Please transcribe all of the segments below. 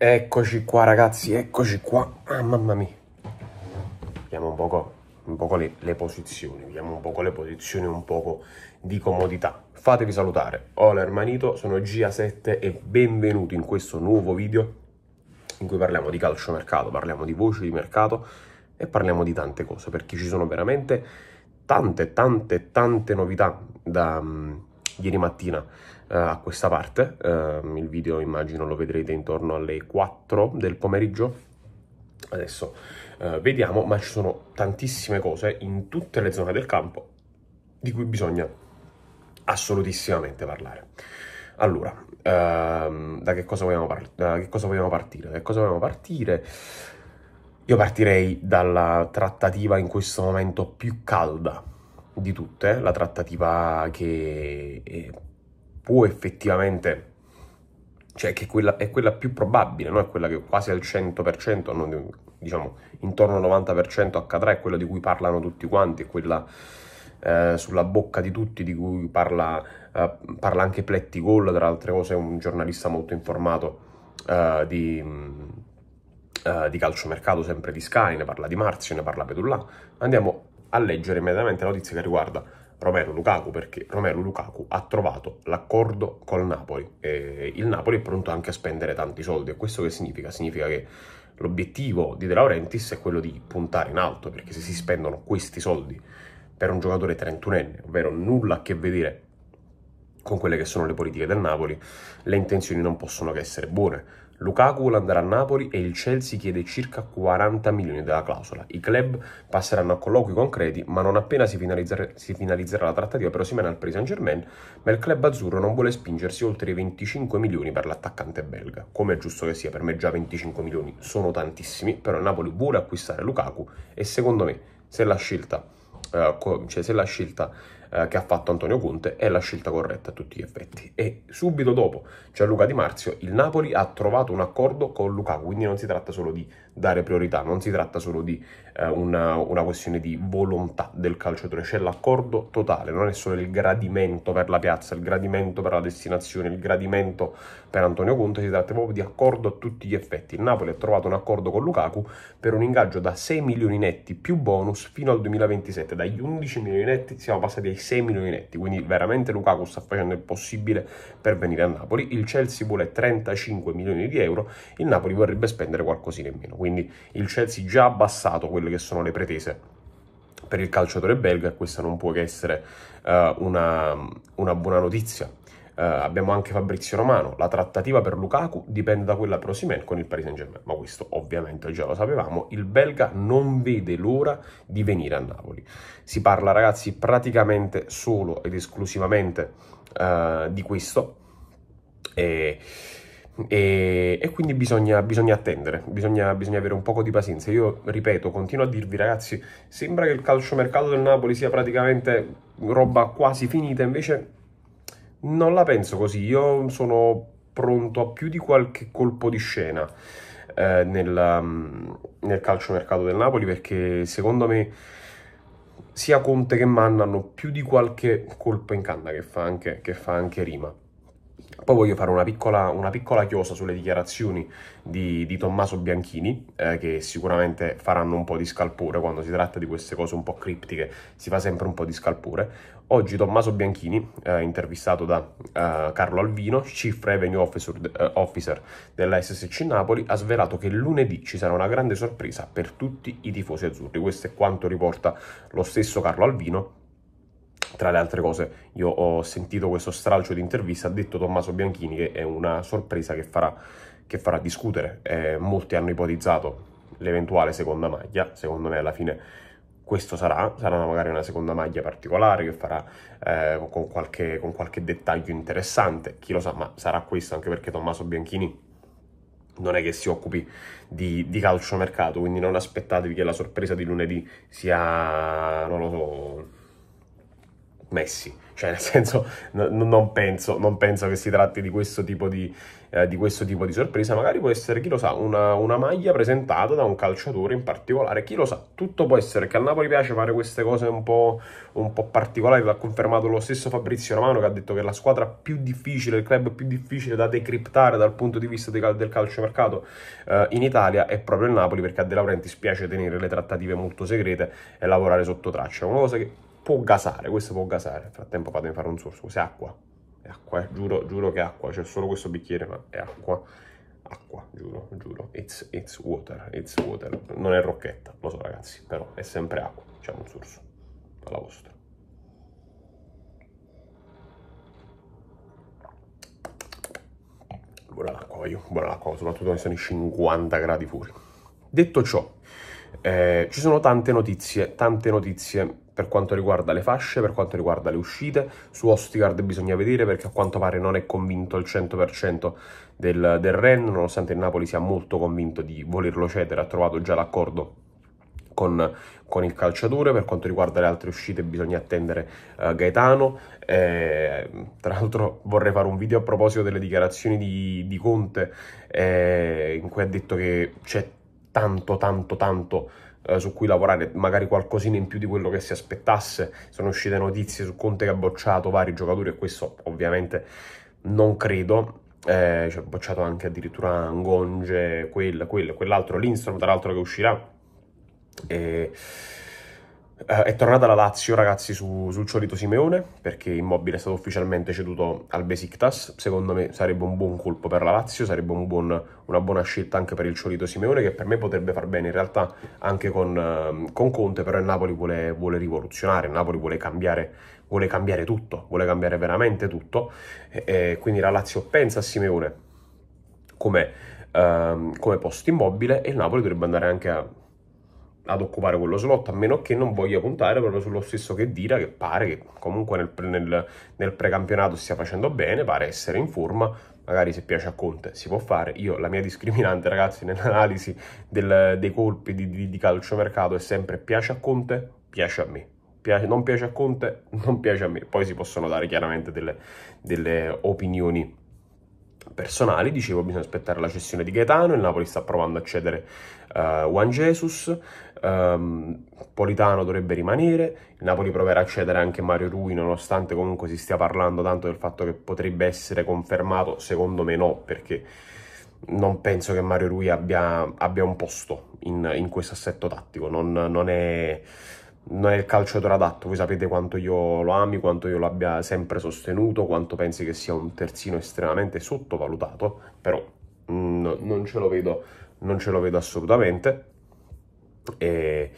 Eccoci qua ragazzi, eccoci qua, ah, mamma mia. Vediamo un poco, un poco le, le, posizioni, vediamo un poco le posizioni un poco di comodità. Fatevi salutare, hola hermanito, sono Gia7 e benvenuti in questo nuovo video in cui parliamo di calciomercato, parliamo di voci di mercato e parliamo di tante cose, perché ci sono veramente tante, tante, tante novità da um, ieri mattina eh, a questa parte. Ehm, il video immagino lo vedrete intorno alle 4 del pomeriggio. Adesso eh, vediamo, ma ci sono tantissime cose in tutte le zone del campo di cui bisogna assolutissimamente parlare. Allora, ehm, da, che par- da, che cosa vogliamo partire? Da che cosa vogliamo partire? Io partirei dalla trattativa in questo momento più calda di tutte, la trattativa che può effettivamente, cioè che quella, è quella più probabile, no? è quella che quasi al 100%, non, diciamo intorno al 90% accadrà, è quella di cui parlano tutti quanti, è quella eh, sulla bocca di tutti, di cui parla, eh, parla anche Pletti Gol, tra altre cose è un giornalista molto informato eh, di... Uh, di calciomercato sempre di Sky, ne parla Di Marzio, ne parla Pedullà. Andiamo a leggere immediatamente la notizia che riguarda Romero Lukaku perché Romero Lukaku ha trovato l'accordo col Napoli e il Napoli è pronto anche a spendere tanti soldi e questo che significa? Significa che l'obiettivo di De Laurentiis è quello di puntare in alto perché se si spendono questi soldi per un giocatore 31enne, ovvero nulla a che vedere con quelle che sono le politiche del Napoli, le intenzioni non possono che essere buone Lukaku vuole andare a Napoli e il Chelsea chiede circa 40 milioni della clausola. I club passeranno a colloqui concreti, ma non appena si, finalizzerà, si finalizzerà la trattativa per Osimena al Paris Saint-Germain, ma il club azzurro non vuole spingersi oltre i 25 milioni per l'attaccante belga. Come è giusto che sia, per me già 25 milioni sono tantissimi, però il Napoli vuole acquistare Lukaku e secondo me se la scelta, eh, cioè se la scelta eh, che ha fatto Antonio Conte è la scelta corretta a tutti gli effetti. E subito dopo c'è Luca Di Marzio, il Napoli ha trovato un accordo con Lukaku, quindi non si tratta solo di dare priorità, non si tratta solo di eh, una, una, questione di volontà del calciatore, c'è l'accordo totale, non è solo il gradimento per la piazza, il gradimento per la destinazione, il gradimento per Antonio Conte, si tratta proprio di accordo a tutti gli effetti. Il Napoli ha trovato un accordo con Lukaku per un ingaggio da 6 milioni netti più bonus fino al 2027, dagli 11 milioni netti siamo passati ai 6 milioni netti, quindi veramente Lukaku sta facendo il possibile per venire a Napoli, il Chelsea vuole 35 milioni di euro, il Napoli vorrebbe spendere qualcosina in meno, quindi il Chelsea già ha abbassato quelle che sono le pretese per il calciatore belga e questa non può che essere uh, una, una buona notizia Uh, abbiamo anche Fabrizio Romano, la trattativa per Lukaku dipende da quella per Osimen con il Paris Saint Germain, ma questo ovviamente già lo sapevamo, il belga non vede l'ora di venire a Napoli. Si parla ragazzi praticamente solo ed esclusivamente uh, di questo e, e, e quindi bisogna, bisogna attendere, bisogna, bisogna, avere un po' di pazienza. Io ripeto, continuo a dirvi ragazzi, sembra che il calciomercato del Napoli sia praticamente roba quasi finita, invece non la penso così, io sono pronto a più di qualche colpo di scena eh, nel, mm, nel calciomercato del Napoli perché secondo me sia Conte che Mann hanno più di qualche colpo in canna che fa anche, che fa anche Rima. Poi voglio fare una piccola, una piccola chiosa sulle dichiarazioni di, di Tommaso Bianchini, eh, che sicuramente faranno un po' di scalpore quando si tratta di queste cose un po' criptiche, si fa sempre un po' di scalpore. Oggi Tommaso Bianchini, eh, intervistato da eh, Carlo Alvino, Chief Revenue Officer, eh, Officer della SSC Napoli, ha svelato che lunedì ci sarà una grande sorpresa per tutti i tifosi azzurri. Questo è quanto riporta lo stesso Carlo Alvino tra le altre cose, io ho sentito questo stralcio di intervista, ha detto Tommaso Bianchini che è una sorpresa che farà, che farà discutere. Eh, molti hanno ipotizzato l'eventuale seconda maglia, secondo me alla fine questo sarà, sarà magari una seconda maglia particolare che farà eh, con, qualche, con, qualche, dettaglio interessante, chi lo sa, ma sarà questo anche perché Tommaso Bianchini non è che si occupi di, di mercato, quindi non aspettatevi che la sorpresa di lunedì sia, non lo so, Messi, cioè nel senso no, non, penso, non, penso, che si tratti di questo tipo di, eh, di, questo tipo di sorpresa, magari può essere, chi lo sa, una, una, maglia presentata da un calciatore in particolare, chi lo sa, tutto può essere che a Napoli piace fare queste cose un po', un po particolari, l'ha confermato lo stesso Fabrizio Romano che ha detto che la squadra più difficile, il club più difficile da decriptare dal punto di vista del, del calciomercato eh, in Italia è proprio il Napoli perché a De Laurenti spiace tenere le trattative molto segrete e lavorare sotto traccia, una cosa che può gasare, questo può gasare. Nel frattempo fatemi fare un sorso, questa è acqua. È acqua, eh. giuro, giuro che è acqua. C'è solo questo bicchiere, ma è acqua. Acqua, giuro, giuro. It's, it's water, it's water. Non è rocchetta, lo so ragazzi, però è sempre acqua. C'è un sorso, alla vostra. Buona l'acqua io, buona l'acqua, soprattutto quando sono i 50 gradi fuori. Detto ciò, eh, ci sono tante notizie, tante notizie per quanto riguarda le fasce, per quanto riguarda le uscite. Su Ostigard bisogna vedere perché a quanto pare non è convinto al 100% del, del Ren, nonostante il Napoli sia molto convinto di volerlo cedere, ha trovato già l'accordo con, con, il calciatore. Per quanto riguarda le altre uscite bisogna attendere uh, Gaetano. Eh, tra l'altro vorrei fare un video a proposito delle dichiarazioni di, di Conte eh, in cui ha detto che c'è tanto, tanto, tanto eh, su cui lavorare, magari qualcosina in più di quello che si aspettasse. Sono uscite notizie su Conte che ha bocciato vari giocatori e questo ovviamente non credo. Eh, cioè, ha bocciato anche addirittura Angonge, quel, quel, quell'altro, Lindstrom tra l'altro che uscirà. E Uh, è tornata la Lazio, ragazzi, su, sul Ciolito Simeone, perché Immobile è stato ufficialmente ceduto al Besiktas. Secondo me sarebbe un buon colpo per la Lazio, sarebbe un buon, una buona scelta anche per il Ciolito Simeone, che per me potrebbe far bene in realtà anche con, uh, con Conte, però il Napoli vuole, vuole rivoluzionare, il Napoli vuole cambiare, vuole cambiare, tutto, vuole cambiare veramente tutto. E, e quindi la Lazio pensa a Simeone come, uh, come posto immobile e il Napoli dovrebbe andare anche a ad occupare quello slot, a meno che non voglia puntare proprio sullo stesso che Dira, che pare che comunque nel, nel, nel precampionato stia facendo bene, pare essere in forma, magari se piace a Conte si può fare. Io la mia discriminante, ragazzi, nell'analisi dei colpi di, di, di calciomercato è sempre piace a Conte, piace a me non piace a Conte, non piace a me. Poi si possono dare chiaramente delle, delle, opinioni personali. Dicevo, bisogna aspettare la cessione di Gaetano, il Napoli sta provando a cedere uh, Juan Jesus, Um, Politano dovrebbe rimanere, il Napoli proverà a cedere anche Mario Rui nonostante comunque si stia parlando tanto del fatto che potrebbe essere confermato, secondo me no, perché non penso che Mario Rui abbia, abbia un posto in, in questo assetto tattico, non, non, è, non, è, il calciatore adatto, voi sapete quanto io lo ami, quanto io l'abbia sempre sostenuto, quanto pensi che sia un terzino estremamente sottovalutato, però mh, mm, non ce lo vedo, non ce lo vedo assolutamente. E,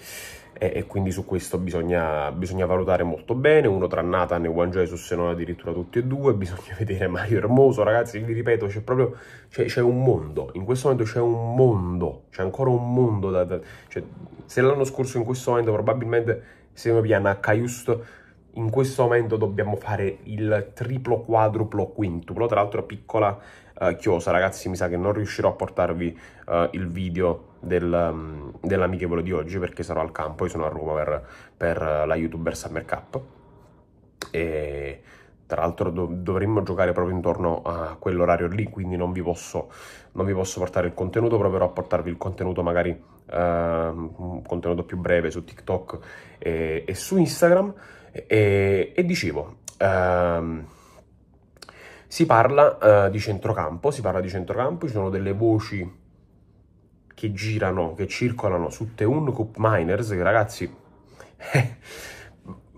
e, e quindi su questo bisogna, bisogna, valutare molto bene, uno tra Nathan e Juan Jesus se non addirittura tutti e due, bisogna vedere Mario Hermoso, ragazzi vi ripeto c'è proprio, c'è, c'è un mondo, in questo momento c'è un mondo, c'è ancora un mondo, da, da, cioè, se l'anno scorso in questo momento probabilmente se mi piano a Caiust in questo momento dobbiamo fare il triplo, quadruplo, quintuplo, tra l'altro piccola uh, chiosa ragazzi mi sa che non riuscirò a portarvi uh, il video del, mm, dell'amichevole di oggi perché sarò al campo, io sono a Roma per, per la YouTuber Summer Cup e tra l'altro dovremmo giocare proprio intorno a quell'orario lì, quindi non vi, posso, non vi posso portare il contenuto, proverò a portarvi il contenuto magari uh, un contenuto più breve su TikTok e, e su Instagram e, e dicevo... Uh, si parla uh, di centrocampo, si parla di centrocampo, ci sono delle voci che girano, che circolano su Cup Miners, che ragazzi... Eh,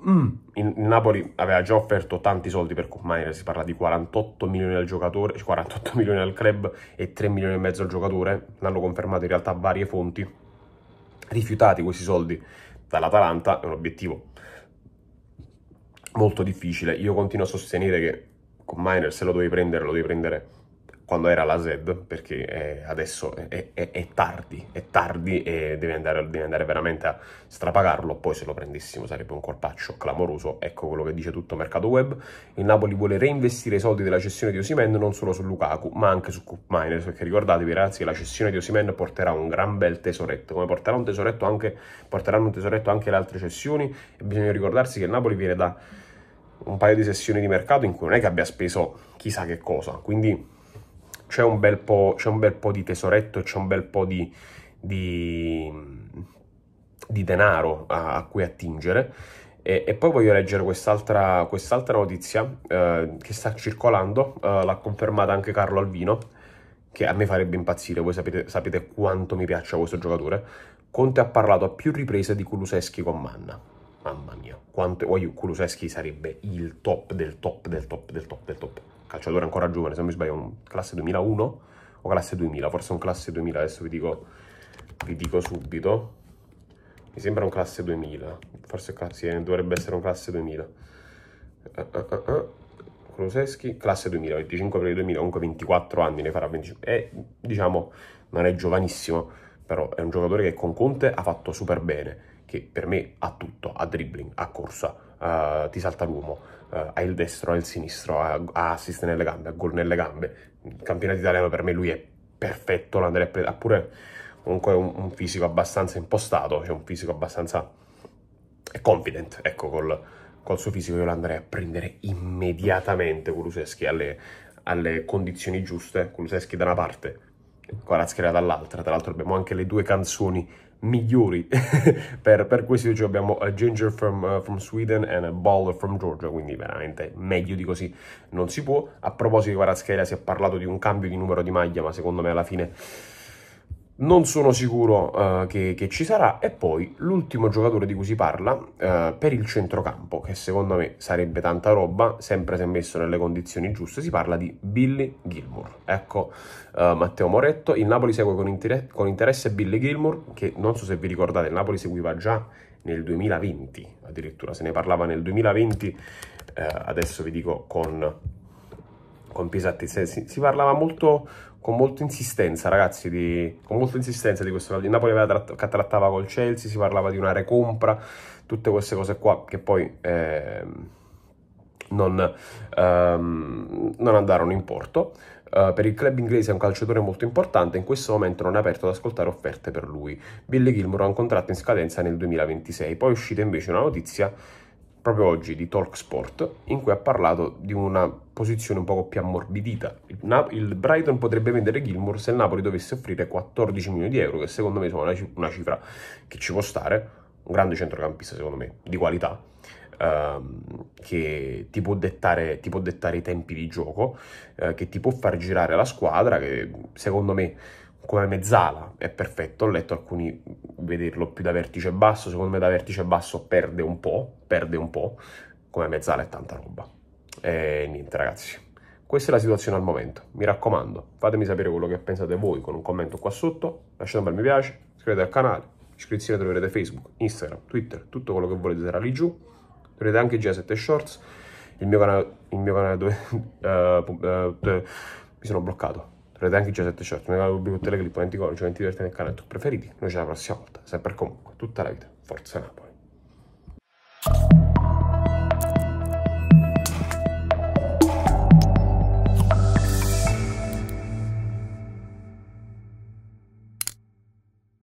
mm, il Napoli aveva già offerto tanti soldi per Cup Miners, si parla di 48 milioni al giocatore, 48 milioni al club e 3 milioni e mezzo al giocatore, l'hanno confermato in realtà varie fonti, rifiutati questi soldi dall'Atalanta, è un obiettivo molto difficile, io continuo a sostenere che Cup Miners se lo devi prendere, lo devi prendere quando era la Z, perché eh, è, adesso è, è, è, tardi, è tardi e devi andare, devi andare, veramente a strapagarlo, poi se lo prendessimo sarebbe un corpaccio clamoroso, ecco quello che dice tutto mercato web, il Napoli vuole reinvestire i soldi della cessione di Osimen non solo su Lukaku, ma anche su Kupminer, perché ricordatevi ragazzi che la cessione di Osimen porterà un gran bel tesoretto, come porterà un tesoretto anche, porteranno un tesoretto anche le altre cessioni, e bisogna ricordarsi che il Napoli viene da un paio di sessioni di mercato in cui non è che abbia speso chissà che cosa, quindi c'è un, bel po', c'è un bel po' di tesoretto e c'è un bel po' di, di, di denaro a, a, cui attingere. E, e poi voglio leggere quest'altra, quest'altra notizia eh, che sta circolando, eh, l'ha confermata anche Carlo Alvino, che a me farebbe impazzire, voi sapete, sapete quanto mi piaccia questo giocatore. Conte ha parlato a più riprese di Kuluseschi con Manna. Mamma mia, quanto Kuluseschi sarebbe il top del top del top del top del top calciatore ancora giovane, se non mi sbaglio, un classe 2001 o classe 2000, forse un classe 2000, adesso vi dico, vi dico subito. Mi sembra un classe 2000, forse sì, dovrebbe essere un classe 2000. Uh, uh, uh, Kroseschi, classe 2000, 25 per il 2000, comunque 24 anni, ne farà 25. E diciamo, non è giovanissimo, però è un giocatore che con Conte ha fatto super bene, che per me ha tutto, ha dribbling, ha corsa, eh, ti salta l'uomo, uh, eh, ha il destro, hai il sinistro, ha, assist nelle gambe, ha gol nelle gambe. Il campionato italiano per me lui è perfetto, ha pure comunque un, un, fisico abbastanza impostato, cioè un fisico abbastanza confident, ecco, col, col suo fisico io lo andrei a prendere immediatamente Kuluseschi alle, alle condizioni giuste, Kuluseschi da una parte, Corazchera dall'altra, tra l'altro abbiamo anche le due canzoni migliori per, per questi due giochi abbiamo a eh, Ginger from, uh, from, Sweden e a Ball from Georgia quindi veramente meglio di così non si può a proposito di Varaschela si è parlato di un cambio di numero di maglia ma secondo me alla fine non sono sicuro uh, che, che, ci sarà. E poi l'ultimo giocatore di cui si parla uh, per il centrocampo, che secondo me sarebbe tanta roba, sempre se messo nelle condizioni giuste, si parla di Billy Gilmour. Ecco uh, Matteo Moretto, il Napoli segue con, inter- con interesse Billy Gilmour, che non so se vi ricordate, il Napoli seguiva già nel 2020, addirittura se ne parlava nel 2020, adesso vi dico con, con pesantezza, si parlava molto con molta insistenza, ragazzi, di, con molta insistenza di questo Il Napoli tratt trattava col Chelsea, si parlava di una recompra, tutte queste cose qua che poi eh, non, ehm, non andarono in porto. Uh, per il club inglese è un calciatore molto importante, in questo momento non è aperto ad ascoltare offerte per lui. Billy Gilmour ha un contratto in scadenza nel 2026. Poi è uscita invece una notizia proprio oggi di Talksport in cui ha parlato di una posizione un poco più ammorbidita. Il, Na- il Brighton potrebbe vendere Gilmour se il Napoli dovesse offrire 14 milioni di euro, che secondo me sono una, c- una cifra che ci può stare, un grande centrocampista secondo me, di qualità, ehm, che ti può, dettare, ti può, dettare, i tempi di gioco, eh, che ti può far girare la squadra, che secondo me come mezzala è perfetto, ho letto alcuni vederlo più da vertice basso, secondo me da vertice basso perde un po', perde un po', come mezzala è tanta roba. E niente ragazzi, questa è la situazione al momento, mi raccomando, fatemi sapere quello che pensate voi con un commento qua sotto, lasciate un bel mi piace, iscrivetevi al canale, iscrizione troverete Facebook, Instagram, Twitter, tutto quello che volete sarà lì giù, troverete anche G7 Shorts, il mio canale, il mio canale dove... Uh, uh, mi sono bloccato Vedete anche i 17 short, nella rubrica tutte le clip, 20 gol, giocatori cioè, divertenti nel canale, tu preferiti. Noi ci vediamo la prossima volta, sempre e comunque, tutta la vita. Forza Napoli.